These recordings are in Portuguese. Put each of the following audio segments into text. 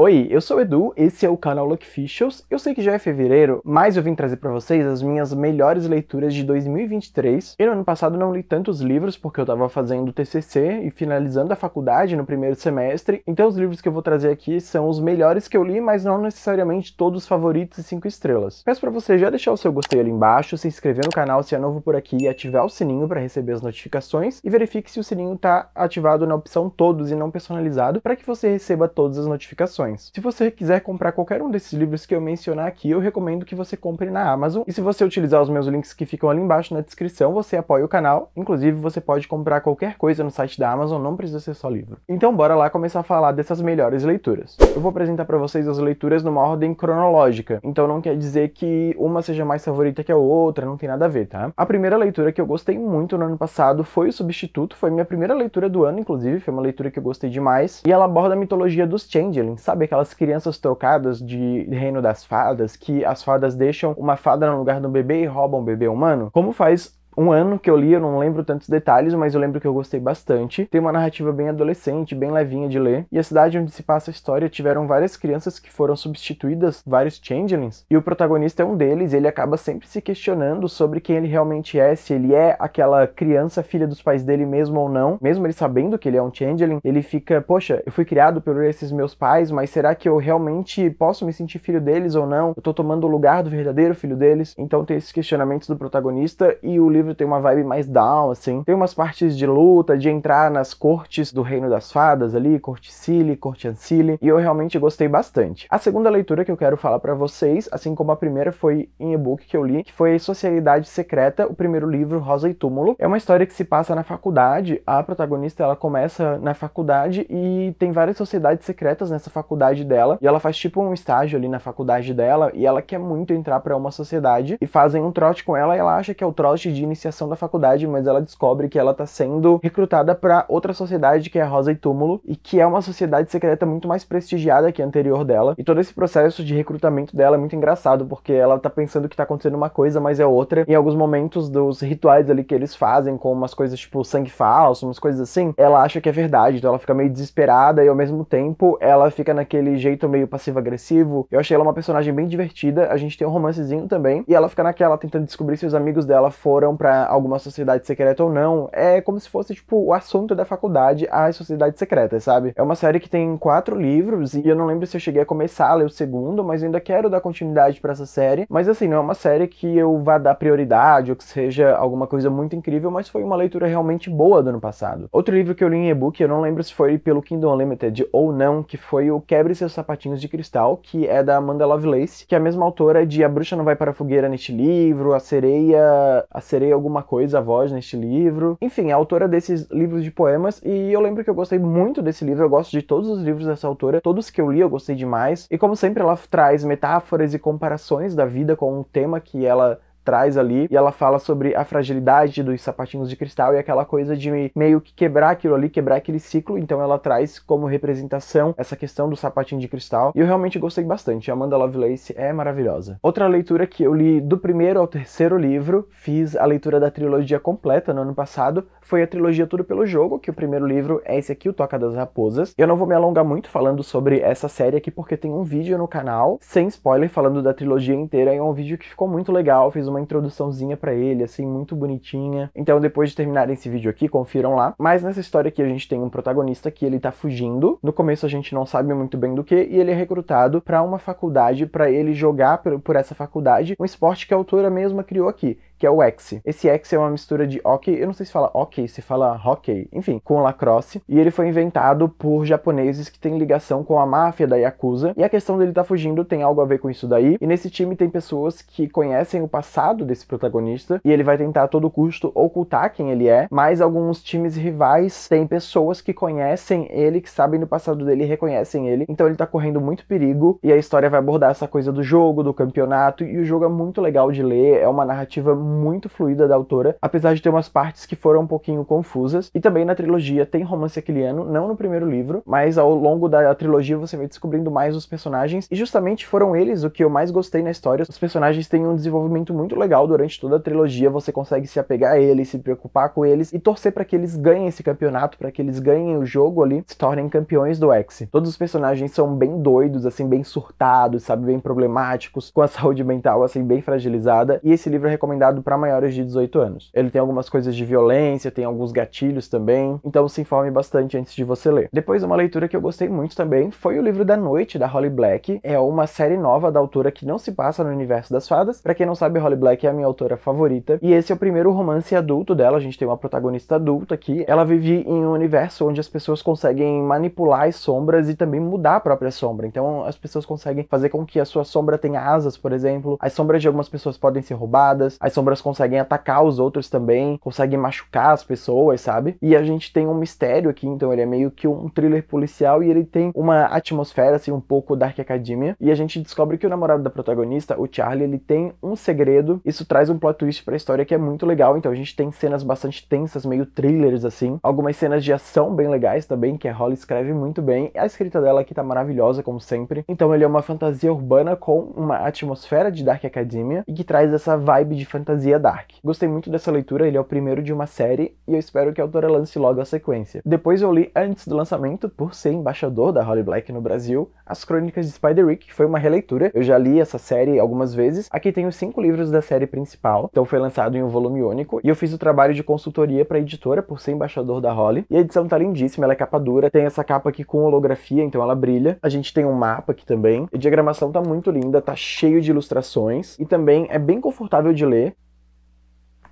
Oi, eu sou o Edu, esse é o canal Luckficials. Eu sei que já é fevereiro, mas eu vim trazer para vocês as minhas melhores leituras de 2023. Eu no ano passado não li tantos livros porque eu estava fazendo TCC e finalizando a faculdade no primeiro semestre. Então os livros que eu vou trazer aqui são os melhores que eu li, mas não necessariamente todos favoritos e 5 estrelas. Peço para você já deixar o seu gostei ali embaixo, se inscrever no canal se é novo por aqui e ativar o sininho para receber as notificações e verifique se o sininho está ativado na opção todos e não personalizado para que você receba todas as notificações. Se você quiser comprar qualquer um desses livros que eu mencionar aqui, eu recomendo que você compre na Amazon. E se você utilizar os meus links que ficam ali embaixo na descrição, você apoia o canal. Inclusive, você pode comprar qualquer coisa no site da Amazon, não precisa ser só livro. Então, bora lá começar a falar dessas melhores leituras. Eu vou apresentar para vocês as leituras numa ordem cronológica, então não quer dizer que uma seja mais favorita que a outra, não tem nada a ver, tá? A primeira leitura que eu gostei muito no ano passado foi O Substituto, foi minha primeira leitura do ano, inclusive, foi uma leitura que eu gostei demais, e ela aborda a mitologia dos Changeling, sabe? sabe aquelas crianças trocadas de reino das fadas que as fadas deixam uma fada no lugar do bebê e roubam o bebê humano? Como faz um ano que eu li, eu não lembro tantos detalhes, mas eu lembro que eu gostei bastante. Tem uma narrativa bem adolescente, bem levinha de ler. E a cidade onde se passa a história tiveram várias crianças que foram substituídas, vários changelings, e o protagonista é um deles, ele acaba sempre se questionando sobre quem ele realmente é, se ele é aquela criança filha dos pais dele mesmo ou não. Mesmo ele sabendo que ele é um changeling, ele fica, poxa, eu fui criado por esses meus pais, mas será que eu realmente posso me sentir filho deles ou não? Eu tô tomando o lugar do verdadeiro filho deles? Então tem esses questionamentos do protagonista e o livro livro tem uma vibe mais down, assim. Tem umas partes de luta, de entrar nas cortes do Reino das Fadas ali, Corte Cili, Corte ancile e eu realmente gostei bastante. A segunda leitura que eu quero falar para vocês, assim como a primeira foi em e-book que eu li, que foi Sociedade Secreta, o primeiro livro, Rosa e Túmulo. É uma história que se passa na faculdade, a protagonista ela começa na faculdade e tem várias sociedades secretas nessa faculdade dela, e ela faz tipo um estágio ali na faculdade dela, e ela quer muito entrar para uma sociedade, e fazem um trote com ela, e ela acha que é o trote de iniciação da faculdade, mas ela descobre que ela tá sendo recrutada para outra sociedade que é Rosa e Túmulo e que é uma sociedade secreta muito mais prestigiada que a anterior dela. E todo esse processo de recrutamento dela é muito engraçado porque ela tá pensando que tá acontecendo uma coisa, mas é outra. Em alguns momentos dos rituais ali que eles fazem com umas coisas tipo sangue falso, umas coisas assim, ela acha que é verdade, então ela fica meio desesperada e ao mesmo tempo ela fica naquele jeito meio passivo-agressivo. Eu achei ela uma personagem bem divertida, a gente tem um romancezinho também, e ela fica naquela tentando descobrir se os amigos dela foram para alguma sociedade secreta ou não, é como se fosse, tipo, o assunto da faculdade, as sociedades secretas, sabe? É uma série que tem quatro livros e eu não lembro se eu cheguei a começar a ler o segundo, mas ainda quero dar continuidade para essa série. Mas assim, não é uma série que eu vá dar prioridade ou que seja alguma coisa muito incrível, mas foi uma leitura realmente boa do ano passado. Outro livro que eu li em e-book, eu não lembro se foi pelo Kindle Unlimited ou não, que foi o Quebre Seus Sapatinhos de Cristal, que é da Amanda Lovelace, que é a mesma autora de A Bruxa Não Vai Para a Fogueira neste livro, A Sereia... A Sereia encontrei alguma coisa a voz neste livro. Enfim, é autora desses livros de poemas e eu lembro que eu gostei muito desse livro, eu gosto de todos os livros dessa autora, todos que eu li eu gostei demais. E como sempre ela traz metáforas e comparações da vida com um tema que ela traz ali, e ela fala sobre a fragilidade dos sapatinhos de cristal e aquela coisa de meio que quebrar aquilo ali, quebrar aquele ciclo, então ela traz como representação essa questão do sapatinho de cristal, e eu realmente gostei bastante. A Amanda Lovelace é maravilhosa. Outra leitura que eu li do primeiro ao terceiro livro, fiz a leitura da trilogia completa no ano passado, foi a trilogia Tudo pelo Jogo, que o primeiro livro é esse aqui, o Toca das Raposas. Eu não vou me alongar muito falando sobre essa série aqui, porque tem um vídeo no canal, sem spoiler, falando da trilogia inteira, e é um vídeo que ficou muito legal, fiz uma uma introduçãozinha para ele, assim, muito bonitinha. Então, depois de terminarem esse vídeo aqui, confiram lá. Mas nessa história aqui, a gente tem um protagonista que ele tá fugindo. No começo, a gente não sabe muito bem do que, e ele é recrutado para uma faculdade para ele jogar por, por essa faculdade um esporte que a autora mesma criou aqui que é o X. Esse X é uma mistura de hockey, eu não sei se fala hockey, se fala hockey, enfim, com lacrosse, e ele foi inventado por japoneses que tem ligação com a máfia da Yakuza, e a questão dele tá fugindo tem algo a ver com isso daí, e nesse time tem pessoas que conhecem o passado desse protagonista, e ele vai tentar a todo custo ocultar quem ele é, mas alguns times rivais têm pessoas que conhecem ele, que sabem do passado dele e reconhecem ele, então ele tá correndo muito perigo, e a história vai abordar essa coisa do jogo, do campeonato, e o jogo é muito legal de ler, é uma narrativa muito fluida da autora, apesar de ter umas partes que foram um pouquinho confusas. E também na trilogia tem romance aquiliano, não no primeiro livro, mas ao longo da trilogia você vai descobrindo mais os personagens. E justamente foram eles o que eu mais gostei na história. Os personagens têm um desenvolvimento muito legal durante toda a trilogia, você consegue se apegar a eles, se preocupar com eles e torcer para que eles ganhem esse campeonato, para que eles ganhem o jogo ali, se tornem campeões do X. Todos os personagens são bem doidos, assim, bem surtados, sabe, bem problemáticos, com a saúde mental assim bem fragilizada. E esse livro é recomendado recomendado para maiores de 18 anos. Ele tem algumas coisas de violência, tem alguns gatilhos também, então se informe bastante antes de você ler. Depois, uma leitura que eu gostei muito também foi O Livro da Noite, da Holly Black. É uma série nova da autora que não se passa no universo das fadas. Para quem não sabe, Holly Black é a minha autora favorita, e esse é o primeiro romance adulto dela. A gente tem uma protagonista adulta aqui. Ela vive em um universo onde as pessoas conseguem manipular as sombras e também mudar a própria sombra. Então, as pessoas conseguem fazer com que a sua sombra tenha asas, por exemplo. As sombras de algumas pessoas podem ser roubadas, as sombras sombras conseguem atacar os outros também, conseguem machucar as pessoas, sabe? E a gente tem um mistério aqui, então ele é meio que um thriller policial e ele tem uma atmosfera, assim, um pouco Dark Academia. E a gente descobre que o namorado da protagonista, o Charlie, ele tem um segredo. Isso traz um plot twist pra história que é muito legal. Então a gente tem cenas bastante tensas, meio thrillers, assim. Algumas cenas de ação bem legais também, que a Holly escreve muito bem. A escrita dela aqui tá maravilhosa, como sempre. Então ele é uma fantasia urbana com uma atmosfera de Dark Academia e que traz essa vibe de fantasia fantasia dark. Gostei muito dessa leitura, ele é o primeiro de uma série e eu espero que a autora lance logo a sequência. Depois eu li antes do lançamento, por ser embaixador da Holly Black no Brasil, As Crônicas de Spider-Rick, que foi uma releitura. Eu já li essa série algumas vezes. Aqui tem os cinco livros da série principal, então foi lançado em um volume único e eu fiz o trabalho de consultoria para a editora por ser embaixador da Holly. E a edição tá lindíssima, ela é capa dura, tem essa capa aqui com holografia, então ela brilha. A gente tem um mapa aqui também. a diagramação tá muito linda, tá cheio de ilustrações e também é bem confortável de ler.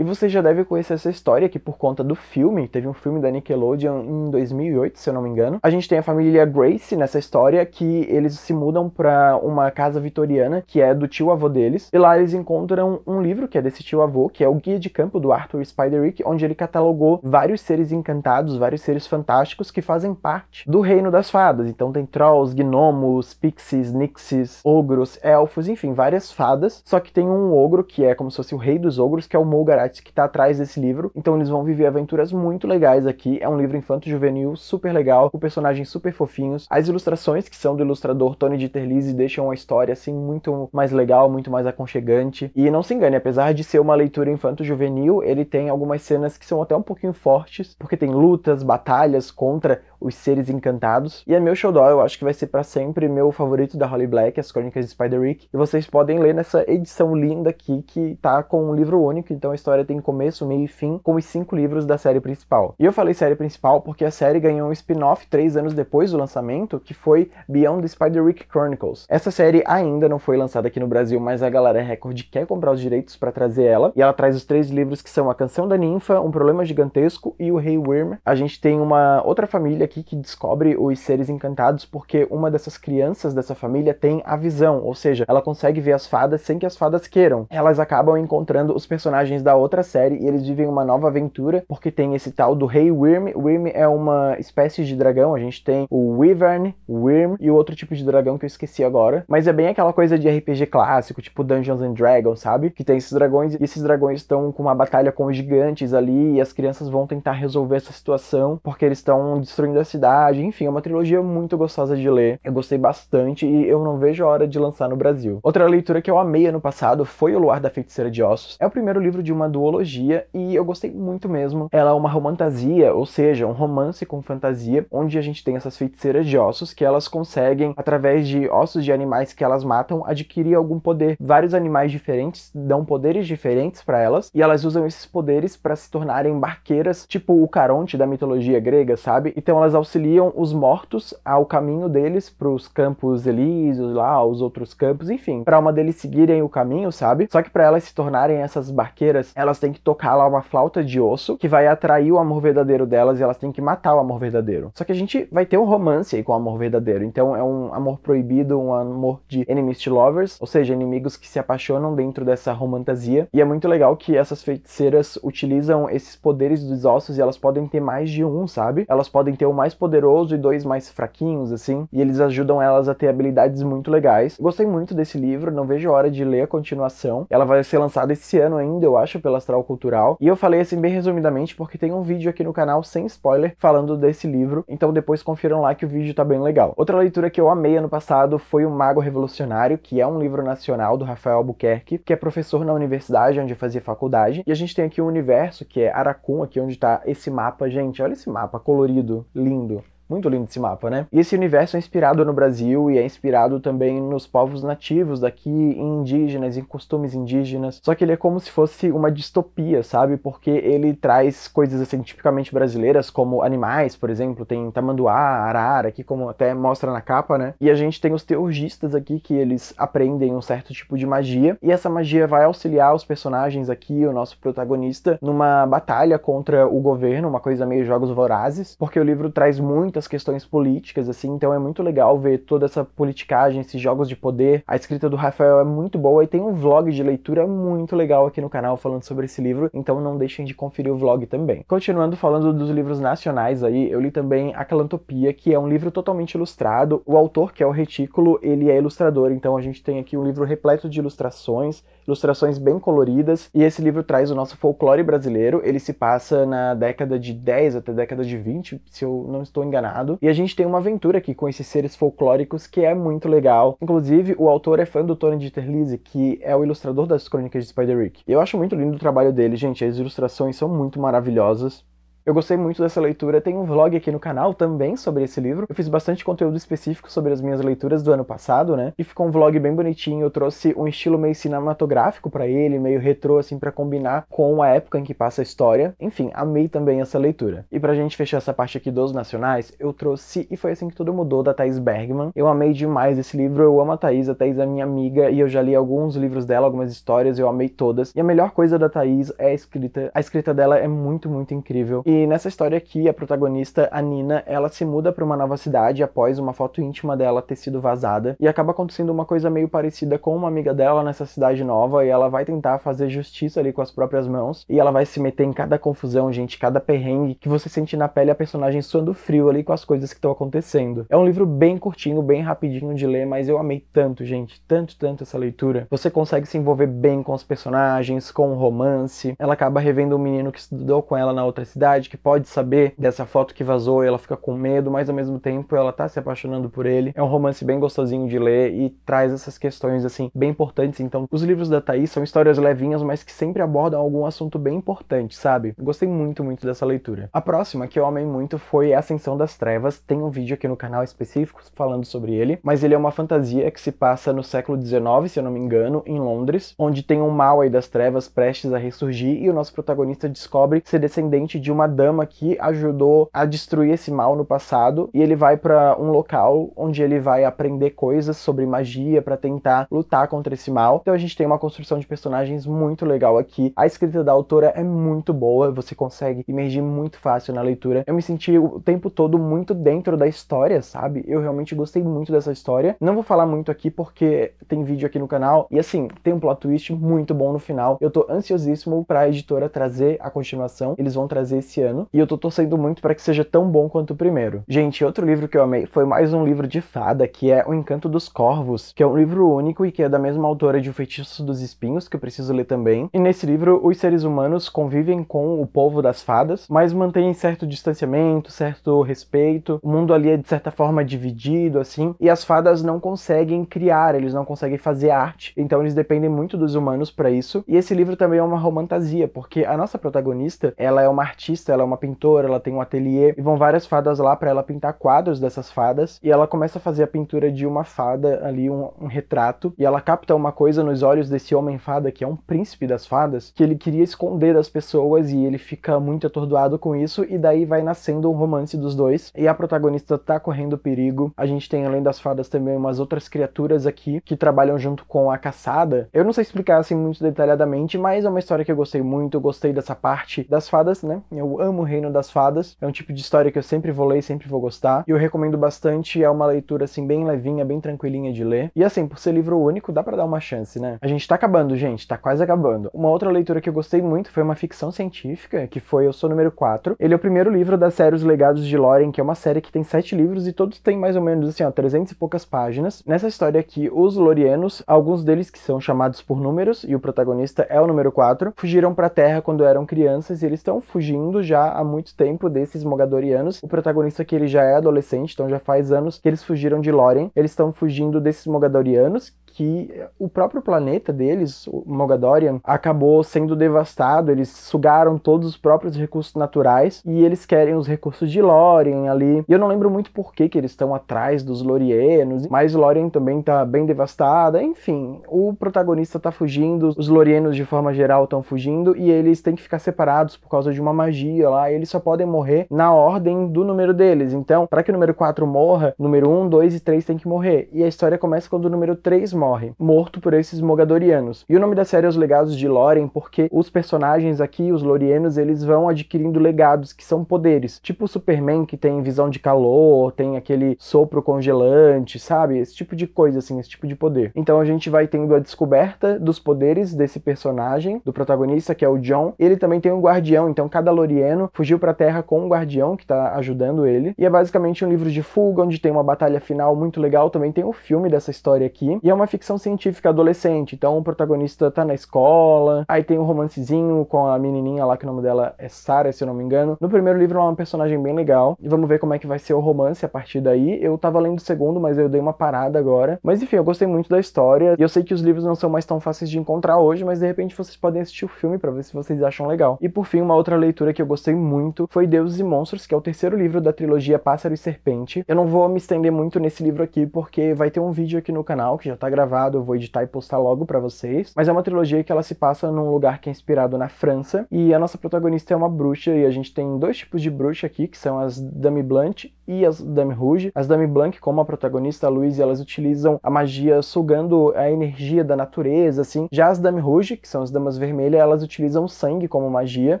E você já deve conhecer essa história que por conta do filme, teve um filme da Nickelodeon em 2008, se eu não me engano. A gente tem a família Grace nessa história que eles se mudam para uma casa vitoriana que é do tio avô deles. E lá eles encontram um livro que é desse tio avô, que é o guia de campo do Arthur Spiderwick onde ele catalogou vários seres encantados, vários seres fantásticos que fazem parte do reino das fadas. Então tem trolls, gnomos, pixies, nixies, ogros, elfos, enfim, várias fadas. Só que tem um ogro que é como se fosse o rei dos ogros, que é o Mulgarat que está atrás desse livro. Então eles vão viver aventuras muito legais aqui. É um livro infanto-juvenil super legal, com personagens super fofinhos. As ilustrações, que são do ilustrador Tony Dieterlise, deixam a história assim muito mais legal, muito mais aconchegante. E não se engane, apesar de ser uma leitura infanto-juvenil, ele tem algumas cenas que são até um pouquinho fortes, porque tem lutas, batalhas contra os Seres Encantados. E é meu xodó, eu acho que vai ser para sempre meu favorito da Holly Black, As Crônicas de Spider-Rick. E vocês podem ler nessa edição linda aqui, que tá com um livro único, então a história história tem começo, meio e fim, com os cinco livros da série principal. E eu falei série principal porque a série ganhou um spin-off três anos depois do lançamento, que foi Beyond the Spider-Rick Chronicles. Essa série ainda não foi lançada aqui no Brasil, mas a galera Record quer comprar os direitos para trazer ela, e ela traz os três livros que são A Canção da Ninfa, Um Problema Gigantesco e O Rei Worm. A gente tem uma outra família aqui que descobre os seres encantados porque uma dessas crianças dessa família tem a visão, ou seja, ela consegue ver as fadas sem que as fadas queiram. Elas acabam encontrando os personagens da outra outra série e eles vivem uma nova aventura, porque tem esse tal do Rei Wyrm. Wyrm é uma espécie de dragão, a gente tem o Wyvern, Wyrm e o outro tipo de dragão que eu esqueci agora. Mas é bem aquela coisa de RPG clássico, tipo Dungeons and Dragons, sabe? Que tem esses dragões e esses dragões estão com uma batalha com os gigantes ali e as crianças vão tentar resolver essa situação porque eles estão destruindo a cidade. Enfim, é uma trilogia muito gostosa de ler. Eu gostei bastante e eu não vejo a hora de lançar no Brasil. Outra leitura que eu amei ano passado foi O Luar da Feiticeira de Ossos. É o primeiro livro de uma duologia e eu gostei muito mesmo. Ela é uma romantasia, ou seja, um romance com fantasia, onde a gente tem essas feiticeiras de ossos que elas conseguem, através de ossos de animais que elas matam, adquirir algum poder. Vários animais diferentes dão poderes diferentes para elas e elas usam esses poderes para se tornarem barqueiras, tipo o Caronte da mitologia grega, sabe? Então elas auxiliam os mortos ao caminho deles para os campos elísios, lá, os outros campos, enfim, para uma deles seguirem o caminho, sabe? Só que para elas se tornarem essas barqueiras, elas têm que tocar lá uma flauta de osso que vai atrair o amor verdadeiro delas e elas têm que matar o amor verdadeiro. Só que a gente vai ter um romance aí com o amor verdadeiro. Então é um amor proibido, um amor de enemies to lovers, ou seja, inimigos que se apaixonam dentro dessa romantasia. E é muito legal que essas feiticeiras utilizam esses poderes dos ossos e elas podem ter mais de um, sabe? Elas podem ter o um mais poderoso e dois mais fraquinhos, assim. E eles ajudam elas a ter habilidades muito legais. Gostei muito desse livro, não vejo a hora de ler a continuação. Ela vai ser lançada esse ano ainda, eu acho, pelo pelo Astral Cultural. E eu falei assim bem resumidamente porque tem um vídeo aqui no canal sem spoiler falando desse livro, então depois confiram lá que o vídeo tá bem legal. Outra leitura que eu amei ano passado foi O Mago Revolucionário, que é um livro nacional do Rafael Albuquerque, que é professor na universidade onde eu fazia faculdade. E a gente tem aqui o um universo, que é Aracum, aqui onde tá esse mapa. Gente, olha esse mapa colorido, lindo. Muito lindo esse mapa, né? E esse universo é inspirado no Brasil e é inspirado também nos povos nativos daqui, em indígenas, em costumes indígenas. Só que ele é como se fosse uma distopia, sabe? Porque ele traz coisas assim tipicamente brasileiras, como animais, por exemplo, tem tamanduá, arara, aqui como até mostra na capa, né? E a gente tem os teurgistas aqui que eles aprendem um certo tipo de magia e essa magia vai auxiliar os personagens aqui, o nosso protagonista, numa batalha contra o governo, uma coisa meio jogos vorazes, porque o livro traz muita muitas questões políticas, assim, então é muito legal ver toda essa politicagem, esses jogos de poder. A escrita do Rafael é muito boa e tem um vlog de leitura muito legal aqui no canal falando sobre esse livro, então não deixem de conferir o vlog também. Continuando falando dos livros nacionais aí, eu li também Calantopia que é um livro totalmente ilustrado. O autor, que é o Retículo, ele é ilustrador, então a gente tem aqui um livro repleto de ilustrações, ilustrações bem coloridas, e esse livro traz o nosso folclore brasileiro, ele se passa na década de 10 até década de 20, se eu não estou enganado e a gente tem uma aventura aqui com esses seres folclóricos que é muito legal. Inclusive, o autor é fã do Tony Dieterlise, que é o ilustrador das crônicas de Spider-Rick. Eu acho muito lindo o trabalho dele, gente. As ilustrações são muito maravilhosas. Eu gostei muito dessa leitura, tem um vlog aqui no canal também sobre esse livro. Eu fiz bastante conteúdo específico sobre as minhas leituras do ano passado, né? E ficou um vlog bem bonitinho, eu trouxe um estilo meio cinematográfico para ele, meio retrô assim para combinar com a época em que passa a história. Enfim, amei também essa leitura. E pra gente fechar essa parte aqui dos nacionais, eu trouxe e foi assim que tudo mudou da Thais Bergman. Eu amei demais esse livro, eu amo a Thais. a Thais é minha amiga e eu já li alguns livros dela, algumas histórias, eu amei todas. E a melhor coisa da Thais é a escrita. A escrita dela é muito, muito incrível e nessa história aqui, a protagonista, a Nina, ela se muda para uma nova cidade após uma foto íntima dela ter sido vazada e acaba acontecendo uma coisa meio parecida com uma amiga dela nessa cidade nova e ela vai tentar fazer justiça ali com as próprias mãos e ela vai se meter em cada confusão, gente, cada perrengue que você sente na pele a personagem suando frio ali com as coisas que estão acontecendo. É um livro bem curtinho, bem rapidinho de ler, mas eu amei tanto, gente, tanto, tanto essa leitura. Você consegue se envolver bem com os personagens, com o romance. Ela acaba revendo um menino que estudou com ela na outra cidade sociedade que pode saber dessa foto que vazou e ela fica com medo, mas ao mesmo tempo ela tá se apaixonando por ele. É um romance bem gostosinho de ler e traz essas questões, assim, bem importantes. Então, os livros da Thaís são histórias levinhas, mas que sempre abordam algum assunto bem importante, sabe? Gostei muito, muito dessa leitura. A próxima, que eu amei muito, foi Ascensão das Trevas. Tem um vídeo aqui no canal específico falando sobre ele, mas ele é uma fantasia que se passa no século XIX, se eu não me engano, em Londres, onde tem um mal aí das trevas prestes a ressurgir e o nosso protagonista descobre ser descendente de uma dama que ajudou a destruir esse mal no passado e ele vai para um local onde ele vai aprender coisas sobre magia para tentar lutar contra esse mal. Então a gente tem uma construção de personagens muito legal aqui. A escrita da autora é muito boa, você consegue imergir muito fácil na leitura. Eu me senti o tempo todo muito dentro da história, sabe? Eu realmente gostei muito dessa história. Não vou falar muito aqui porque tem vídeo aqui no canal e assim, tem um plot twist muito bom no final. Eu tô ansiosíssimo para a editora trazer a continuação. Eles vão trazer esse esse ano, e eu tô torcendo muito para que seja tão bom quanto o primeiro. Gente, outro livro que eu amei foi mais um livro de fada, que é O Encanto dos Corvos, que é um livro único e que é da mesma autora de O Feitiço dos Espinhos, que eu preciso ler também. E nesse livro, os seres humanos convivem com o povo das fadas, mas mantêm certo distanciamento, certo respeito. O mundo ali é de certa forma dividido, assim, e as fadas não conseguem criar, eles não conseguem fazer arte, então eles dependem muito dos humanos para isso. E esse livro também é uma romantasia, porque a nossa protagonista, ela é uma artista artista, ela é uma pintora, ela tem um ateliê e vão várias fadas lá para ela pintar quadros dessas fadas e ela começa a fazer a pintura de uma fada ali, um, um retrato, e ela capta uma coisa nos olhos desse homem fada que é um príncipe das fadas, que ele queria esconder das pessoas e ele fica muito atordoado com isso e daí vai nascendo um romance dos dois e a protagonista tá correndo perigo. A gente tem além das fadas também umas outras criaturas aqui que trabalham junto com a caçada. Eu não sei explicar assim muito detalhadamente, mas é uma história que eu gostei muito, eu gostei dessa parte das fadas, né? Eu amo o Reino das Fadas, é um tipo de história que eu sempre vou ler e sempre vou gostar, e eu recomendo bastante, é uma leitura assim bem levinha, bem tranquilinha de ler. E assim, por ser livro único, dá para dar uma chance, né? A gente tá acabando, gente, tá quase acabando. Uma outra leitura que eu gostei muito foi uma ficção científica, que foi Eu Sou Número 4. Ele é o primeiro livro da série Os Legados de Loren, que é uma série que tem sete livros e todos têm mais ou menos assim, ó, 300 e poucas páginas. Nessa história aqui, os Lorianos, alguns deles que são chamados por números, e o protagonista é o número 4, fugiram pra Terra quando eram crianças e eles estão fugindo já há muito tempo desses Mogadorianos. O protagonista aqui ele já é adolescente, então já faz anos que eles fugiram de Loren. Eles estão fugindo desses Mogadorianos, que o próprio planeta deles, o Mogadorian, acabou sendo devastado, eles sugaram todos os próprios recursos naturais e eles querem os recursos de Lórien ali. E eu não lembro muito por que, que eles estão atrás dos Lorienos, mas Lórien também tá bem devastada, enfim. O protagonista tá fugindo, os Lorienos de forma geral estão fugindo e eles têm que ficar separados por causa de uma magia lá, eles só podem morrer na ordem do número deles. Então, para que o número 4 morra, número 1, 2 e 3 tem que morrer. E a história começa quando o número 3 morre morre, morto por esses Mogadorianos. E o nome da série é Os Legados de Lórien porque os personagens aqui, os Lorienos, eles vão adquirindo legados que são poderes, tipo o Superman que tem visão de calor, tem aquele sopro congelante, sabe? Esse tipo de coisa assim, esse tipo de poder. Então a gente vai tendo a descoberta dos poderes desse personagem, do protagonista que é o John. Ele também tem um guardião, então cada Lorieno fugiu para a Terra com um guardião que tá ajudando ele. E é basicamente um livro de fuga onde tem uma batalha final muito legal, também tem o um filme dessa história aqui. E é uma ficção científica adolescente. Então o protagonista tá na escola, aí tem um romancezinho com a menininha lá, que o nome dela é Sarah, se eu não me engano. No primeiro livro ela é uma personagem bem legal, e vamos ver como é que vai ser o romance a partir daí. Eu tava lendo o segundo, mas eu dei uma parada agora. Mas enfim, eu gostei muito da história, e eu sei que os livros não são mais tão fáceis de encontrar hoje, mas de repente vocês podem assistir o filme para ver se vocês acham legal. E por fim, uma outra leitura que eu gostei muito foi Deuses e Monstros, que é o terceiro livro da trilogia Pássaro e Serpente. Eu não vou me estender muito nesse livro aqui, porque vai ter um vídeo aqui no canal que já tá gravado gravado, eu vou editar e postar logo para vocês. Mas é uma trilogia que ela se passa num lugar que é inspirado na França e a nossa protagonista é uma bruxa e a gente tem dois tipos de bruxa aqui, que são as Dame Blanche e as Dame Rouge. As Dame Blanche, como a protagonista a Louise, elas utilizam a magia sugando a energia da natureza, assim. Já as Dame Rouge, que são as damas vermelhas, elas utilizam sangue como magia.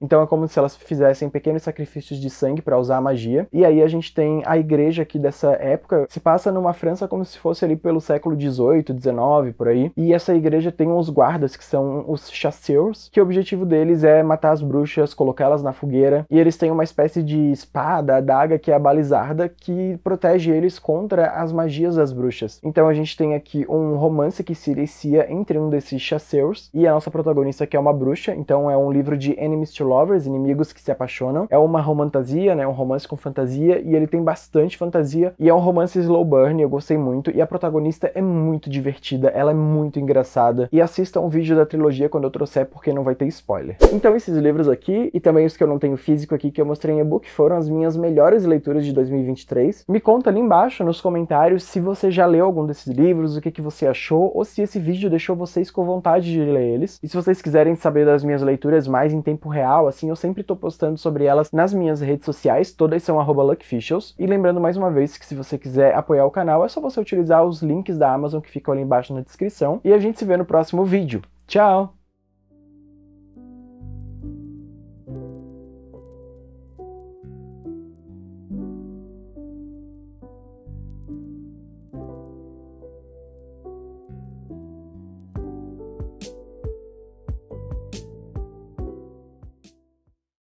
Então é como se elas fizessem pequenos sacrifícios de sangue para usar a magia. E aí a gente tem a igreja aqui dessa época, se passa numa França como se fosse ali pelo século 18, por aí. E essa igreja tem uns guardas, que são os chasseurs, que o objetivo deles é matar as bruxas, colocá-las na fogueira. E eles têm uma espécie de espada, adaga, que é a balizarda, que protege eles contra as magias das bruxas. Então a gente tem aqui um romance que se inicia entre um desses chasseurs e a nossa protagonista, que é uma bruxa. Então é um livro de enemies to lovers, inimigos que se apaixonam. É uma romantasia, né? Um romance com fantasia, e ele tem bastante fantasia. E é um romance slow burn, eu gostei muito. E a protagonista é muito divertida divertida, ela é muito engraçada. E assista um vídeo da trilogia quando eu trouxer, porque não vai ter spoiler. Então esses livros aqui, e também os que eu não tenho físico aqui, que eu mostrei em e-book, foram as minhas melhores leituras de 2023. Me conta ali embaixo, nos comentários, se você já leu algum desses livros, o que, que você achou, ou se esse vídeo deixou vocês com vontade de ler eles. E se vocês quiserem saber das minhas leituras mais em tempo real, assim, eu sempre tô postando sobre elas nas minhas redes sociais, todas são luckfishels. E lembrando mais uma vez que se você quiser apoiar o canal, é só você utilizar os links da Amazon que ficam ali embaixo na descrição. E a gente se vê no próximo vídeo. Tchau!